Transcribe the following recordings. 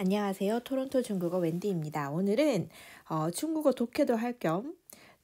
안녕하세요. 토론토 중국어 웬디입니다 오늘은 어, 중국어 독해도 할 겸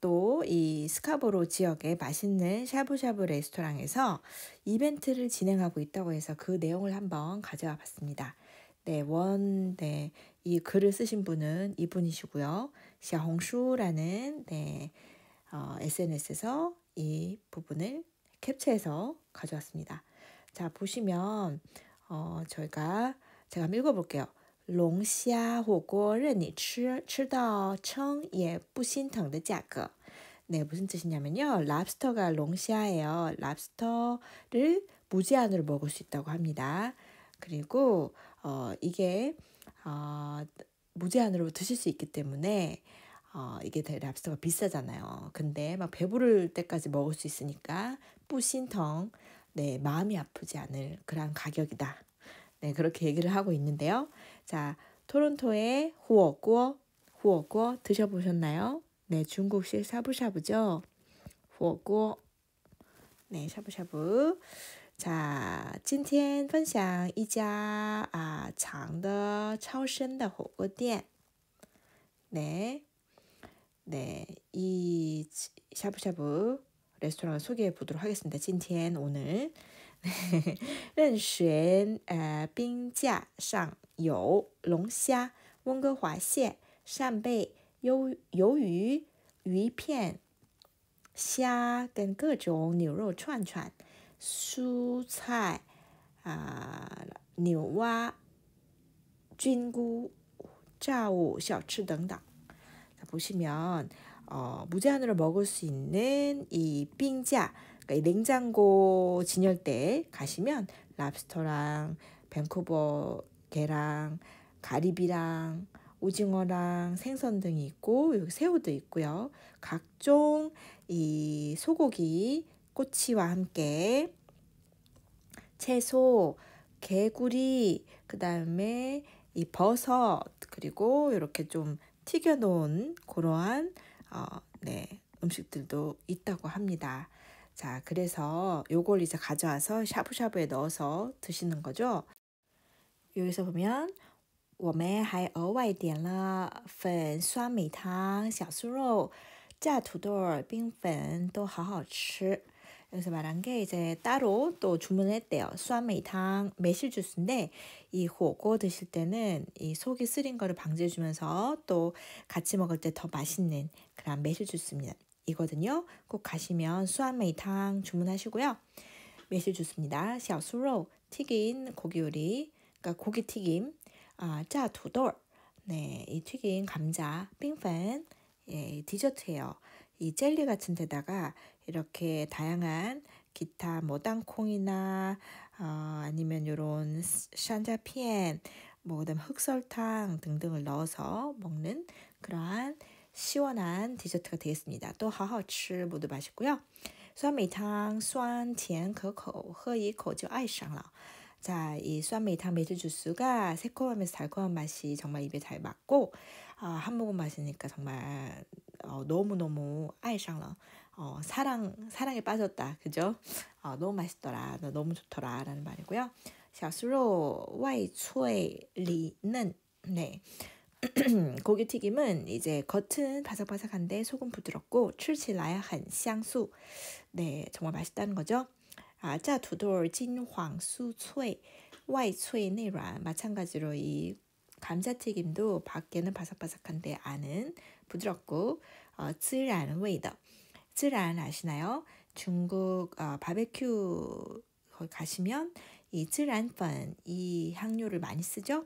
또 이 스카보로 지역의 맛있는 샤브샤브 레스토랑에서 이벤트를 진행하고 있다고 해서 그 내용을 한번 가져와 봤습니다. 네, 원, 네, 이 글을 쓰신 분은 이분이시고요. 샤홍슈라는 네, 어, SNS에서 이 부분을 캡처해서 가져왔습니다. 자, 보시면, 어, 저희가, 제가 한번 읽어볼게요. 龙虾火锅任你吃，吃到撑也不心疼的价格。네 무슨 뜻이냐면요. 랍스터가 롱샤예요. 랍스터를 무제한으로 먹을 수 있다고 합니다. 그리고 어 이게 어 무제한으로 드실 수 있기 때문에 어 이게 랍스터가 비싸잖아요. 근데 막 배부를 때까지 먹을 수 있으니까 뿌신텅 네 마음이 아프지 않을 그런 가격이다. 네, 그렇게 얘기를 하고 있는데요. 자, 토론토의 후어구어, 후어구어 드셔보셨나요? 네, 중국식 샤브샤브죠. 후어구어, 네, 샤브샤브. 자, 今天分享一家啊长的超深的火锅店。 아, 네, 네, 이 샤브샤브 레스토랑을 소개해 보도록 하겠습니다. 今天 오늘 任选，呃，冰架上有龙虾、温哥华蟹、扇贝、鱿鱿鱼、鱼片、虾跟各种牛肉串串、蔬菜啊、牛蛙、菌菇、炸物小吃等等。不是免，呃，无限制的，能吃，能吃的冰架。 그러니까 냉장고 진열대에 가시면 랍스터랑 밴쿠버 게랑 가리비랑 오징어랑 생선 등이 있고 여기 새우도 있고요. 각종 이 소고기 꼬치와 함께 채소, 개구리, 그다음에 이 버섯 그리고 이렇게 좀 튀겨 놓은 그러한 어, 네, 음식들도 있다고 합니다. 자, 그래서 요걸 이제 가져와서 샤브샤브에 넣어서 드시는 거죠. 여기서 보면 我们还额外点了粉酸梅汤、小酥肉、炸土豆、冰粉，都好好吃。 여기서 말한 게 이제 따로 또 주문했대요. 수완메 매실 주스인데 이 호고 드실 때는 이 속이 쓰린 거를 방지해주면서 또 같이 먹을 때 더 맛있는 그런 매실 주스입니다. 이거든요. 꼭 가시면 수완메이탕 주문하시고요. 메시 주스입니다. 샤수로 튀긴 고기 요리, 그러니까 고기 튀김, 아, 짜 두돌, 네, 이 튀긴 감자, 빙팬, 예, 디저트예요. 이 젤리 같은 데다가 이렇게 다양한 기타 뭐 땅콩이나 어, 아니면 요런 샨자피엔 뭐 그다음 흑설탕 등등을 넣어서 먹는 그러한 시원한 디저트가 되겠습니다. 또 하하치 모두 맛있고요. 酸梅汤酸甜可口，喝一口就爱上了。 자, 이酸梅탕 매주 주스가 새콤하면서 달콤한 맛이 정말 입에 잘 맞고 아, 한 모금 마시니까 정말 어, 너무너무 아이샹러 어, 사랑 사랑에 빠졌다. 그죠? 어, 너무 맛있더라. 너무 좋더라라는 말이고요. 샤스로 小酥肉外脆 리는 네. 고기튀김은 이제 겉은 바삭바삭한데 속은 부드럽고 출치라야 한향수 네 정말 맛있다는 거죠. 아, 짜 두돌 진황수 초이 와이 초이 내란 마찬가지로 이 감자튀김도 밖에는 바삭바삭한데 안은 부드럽고 어, 쯔란 웨이더 쯔란 아시나요? 중국 어, 바베큐 거기 가시면 이 쯔란펀 이 향료를 많이 쓰죠.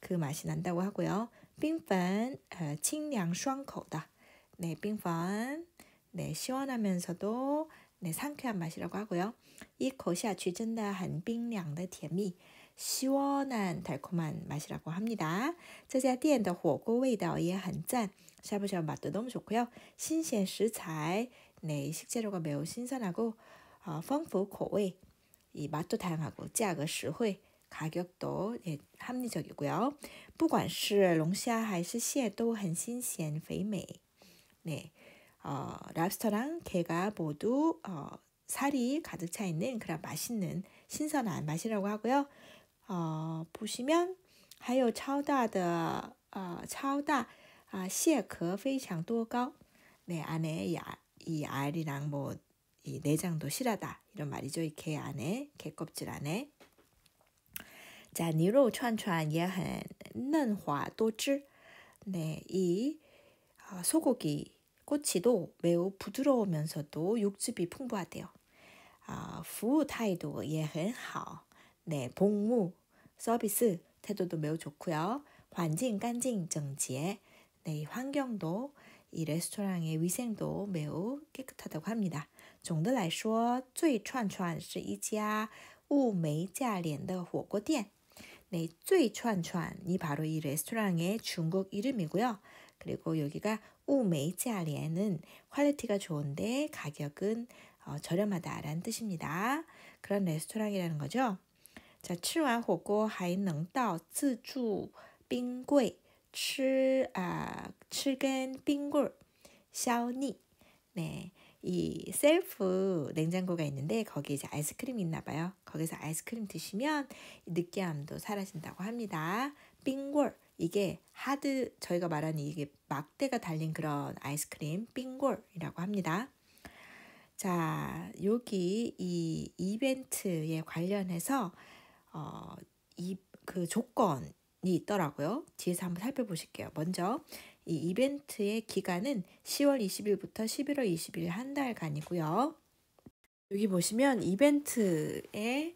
그 맛이 난다고 하고요. 冰粉呃清凉爽口的 네, 冰粉 네, 시원하면서도 네, 상쾌한 맛이라고 하고요. 이 거시아 쥐的다한빙량甜蜜. 시원한 달콤한 맛이라고 합니다. 这家店的火锅味道也很赞，샤브샤브 맛도 너무 좋고요. 신鲜 食材, 네, 이 식재료가 매우 신선하고 어, 丰富口味,이 맛도 다양하고 价格实惠, 가격도 예, 합리적이고요. 不管是龙虾还是蟹都很新鲜肥美。네, 어, 랍스터랑 게가 모두 어, 살이 가득 차 있는 그런 맛있는 신선한 맛이라고 하고요. 어, 보시면 하여 어， 차오다 어, 차오 아, 시에非常多高. 네, 안에 야, 이 알이랑 뭐 이 내장도 실하다 이런 말이죠. 이 게 안에 게 껍질 안에 자, 니로 촨촨 예한 는화 또汁. 네, 이 어, 소고기 꼬치도 매우 부드러우면서도 육즙이 풍부하대요. 아, 服务 태도 예很好. 네, 복무 서비스 태도도 매우 좋고요. 환경 깐징 정지에 네, 이 환경도 이 레스토랑의 위생도 매우 깨끗하다고 합니다. 总的来说，最串串是一家物美价廉的火锅店。 네쯔이 촌촌 이 바로 이 레스토랑의 중국 이름이고요. 그리고 여기가 우메이지아리에는 퀄리티가 좋은데 가격은 어, 저렴하다라는 뜻입니다. 그런 레스토랑이라는 거죠. 자, 吃完火锅还能到自助冰柜吃啊吃跟冰棍儿消腻 아, 네. 이 셀프 냉장고가 있는데 거기 이제 아이스크림이 있나 봐요. 거기서 아이스크림 드시면 느끼함도 사라진다고 합니다. 빙골 이게 하드 저희가 말하는 이게 막대가 달린 그런 아이스크림 빙골이라고 합니다. 자, 여기 이 이벤트에 관련해서 어, 이 그 조건이 있더라고요. 뒤에서 한번 살펴보실게요. 먼저 이 이벤트의 기간은 10월 20일부터 11월 20일 한 달간이고요. 여기 보시면 이벤트에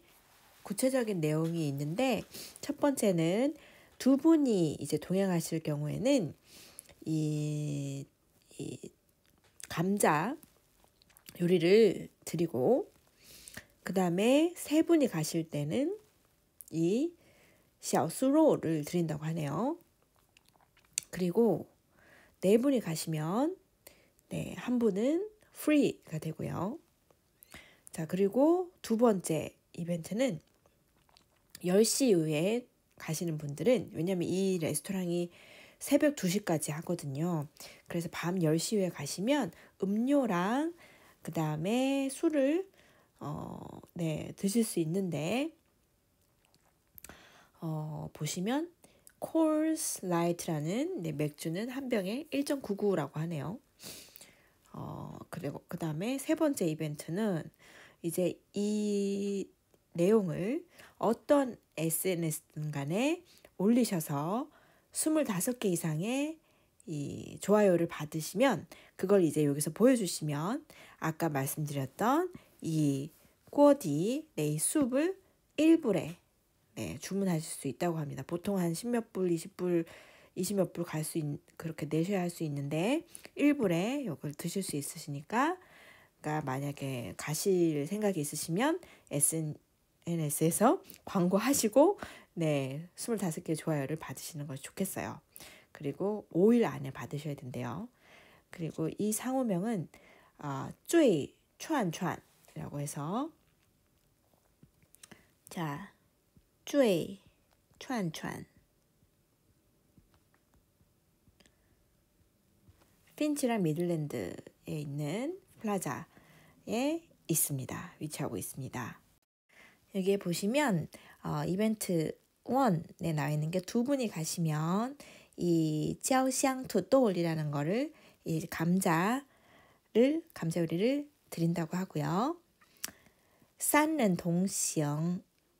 구체적인 내용이 있는데 첫 번째는 두 분이 이제 동행하실 경우에는 이, 이 감자 요리를 드리고 그 다음에 세 분이 가실 때는 이 샤오수로를 드린다고 하네요. 그리고 네 분이 가시면 네, 한 분은 free가 되고요. 자, 그리고 두 번째 이벤트는 10시 이후에 가시는 분들은 왜냐면 이 레스토랑이 새벽 2시까지 하거든요. 그래서 밤 10시 이 후에 가시면 음료랑 그 다음에 술을 어, 네, 드실 수 있는데 어, 보시면 콜스 라이트라는 네, 맥주는 한 병에 1.99라고 하네요. 어, 그리고 그 다음에 세 번째 이벤트는 이제 이 내용을 어떤 s n s 간에 올리셔서 25개 이상의 이 좋아요를 받으시면 그걸 이제 여기서 보여주시면 아까 말씀드렸던 이 꼬디, 네이 숲을 1불에 네, 주문하실 수 있다고 합니다. 보통 한 10몇 불, 20불, 20몇 불 갈수 그렇게 내셔야 할 수 있는데 1불에 이걸 드실 수 있으시니까 그러니까 만약에 가실 생각이 있으시면 SNS에서 광고하시고 네, 25개 좋아요를 받으시는 것이 좋겠어요. 그리고 5일 안에 받으셔야 된대요. 그리고 이 상호명은 아, 쪼이, 추안 추안이라고 해서 자, 坠串串。핀치랑 미들랜드에 있는 플라자에 있습니다. 위치하고 있습니다. 여기에 보시면 어, 이벤트 1에 나와 있는 게 두 분이 가시면 이 짜오샹 투돌이라는 거를 이 감자를 감자 요리를 드린다고 하고요. 산은 동시영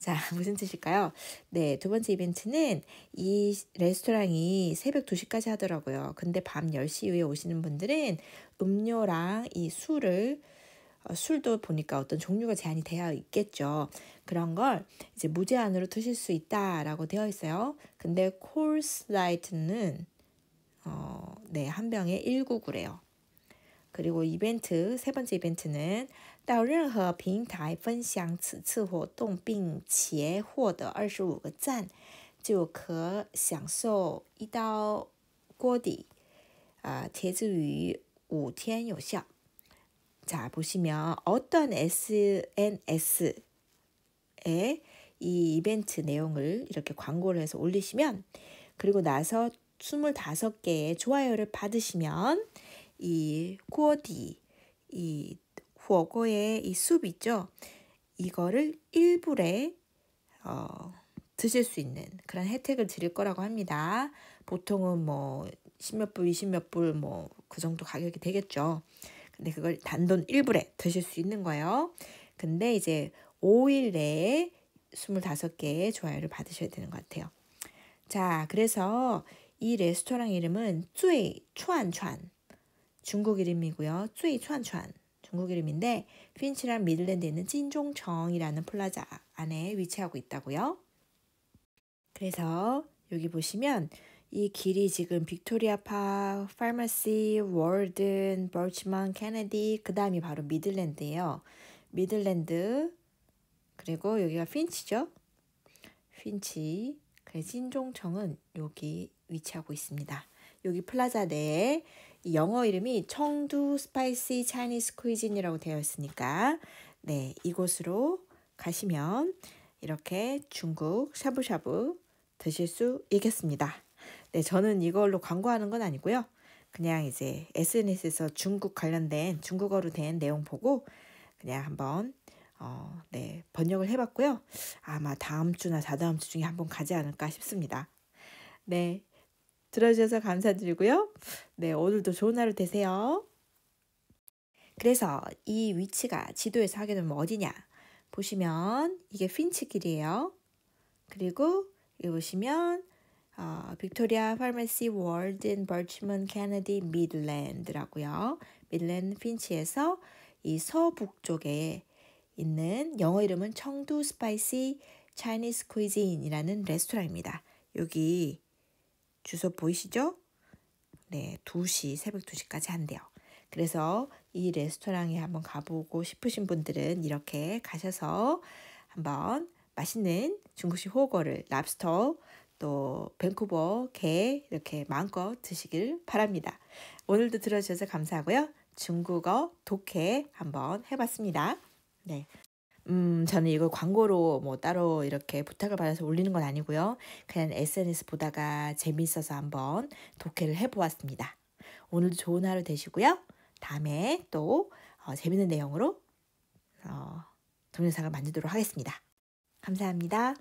자, 무슨 뜻일까요? 네, 두 번째 이벤트는 이 레스토랑이 새벽 2시까지 하더라고요. 근데 밤 10시 이후에 오시는 분들은 음료랑 이 술을 어, 술도 보니까 어떤 종류가 제한이 되어 있겠죠. 그런 걸 이제 무제한으로 드실 수 있다라고 되어 있어요. 근데 콜스라이트는 어, 네, 한 병에 199래요. 그리고 이벤트 세 번째 이벤트는 到任何平台分享此次活动并且获得25个赞就可享受一刀锅底 아, 제주유 5天 요效. 자, 보시면 어떤 SNS에 이 이벤트 내용을 이렇게 광고를 해서 올리시면 그리고 나서 25개의 좋아요를 받으시면 이 꼬디, 이 호거의 이숲이죠 이거를 일부에 어, 드실 수 있는 그런 혜택을 드릴 거라고 합니다. 보통은 뭐십몇 불, 이십몇 불, 뭐 그 정도 가격이 되겠죠. 근데 그걸 단돈 일부에 드실 수 있는 거예요. 근데 이제 5일 내에 25개의 좋아요를 받으셔야 되는 것 같아요. 자, 그래서 이 레스토랑 이름은 쯔이 추안추안 중국 이름이고요. 쯔이촨촨 중국 이름인데 퀸치란 미들랜드에 있는 찐종청이라는 플라자 안에 위치하고 있다고요. 그래서 여기 보시면 이 길이 지금 빅토리아 파, 파머시, 월든, 벌치먼 케네디 그 다음이 바로 미들랜드예요. 미들랜드 그리고 여기가 핀치죠. 핀치 그찐종청은 여기 위치하고 있습니다. 여기 플라자 내에 네 영어 이름이 청두 스파이시 차이니스 쿠이진이라고 되어 있으니까 네 이곳으로 가시면 이렇게 중국 샤브샤브 드실 수 있겠습니다. 네 저는 이걸로 광고하는 건 아니고요. 그냥 이제 SNS에서 중국 관련된 중국어로 된 내용 보고 그냥 한번 어, 네, 번역을 해봤고요. 아마 다음 주나 다다음 주 중에 한번 가지 않을까 싶습니다. 네, 들어주셔서 감사드리고요. 네, 오늘도 좋은 하루 되세요. 그래서 이 위치가 지도에서 하게 되면 뭐 어디냐? 보시면 이게 핀치 길이에요. 그리고 여기 보시면 어, 빅토리아 파메시 월든벌 버치먼 케네디 미들랜드라고요. 미들랜드 핀치에서 이 서북쪽에 있는 영어 이름은 청두 스파이시 차이니스 쿠이진이라는 레스토랑입니다. 여기 주소 보이시죠? 네, 2시, 새벽 2시까지 한대요. 그래서 이 레스토랑에 한번 가보고 싶으신 분들은 이렇게 가셔서 한번 맛있는 중국식 호거를 랍스터 또 밴쿠버 게 이렇게 마음껏 드시길 바랍니다. 오늘도 들어주셔서 감사하고요. 중국어 독해 한번 해봤습니다. 네. 음, 저는 이걸 광고로 뭐 따로 이렇게 부탁을 받아서 올리는 건 아니고요. 그냥 SNS 보다가 재밌어서 한번 독해를 해보았습니다. 오늘도 좋은 하루 되시고요. 다음에 또 어, 재밌는 내용으로 어, 동영상을 만들도록 하겠습니다. 감사합니다.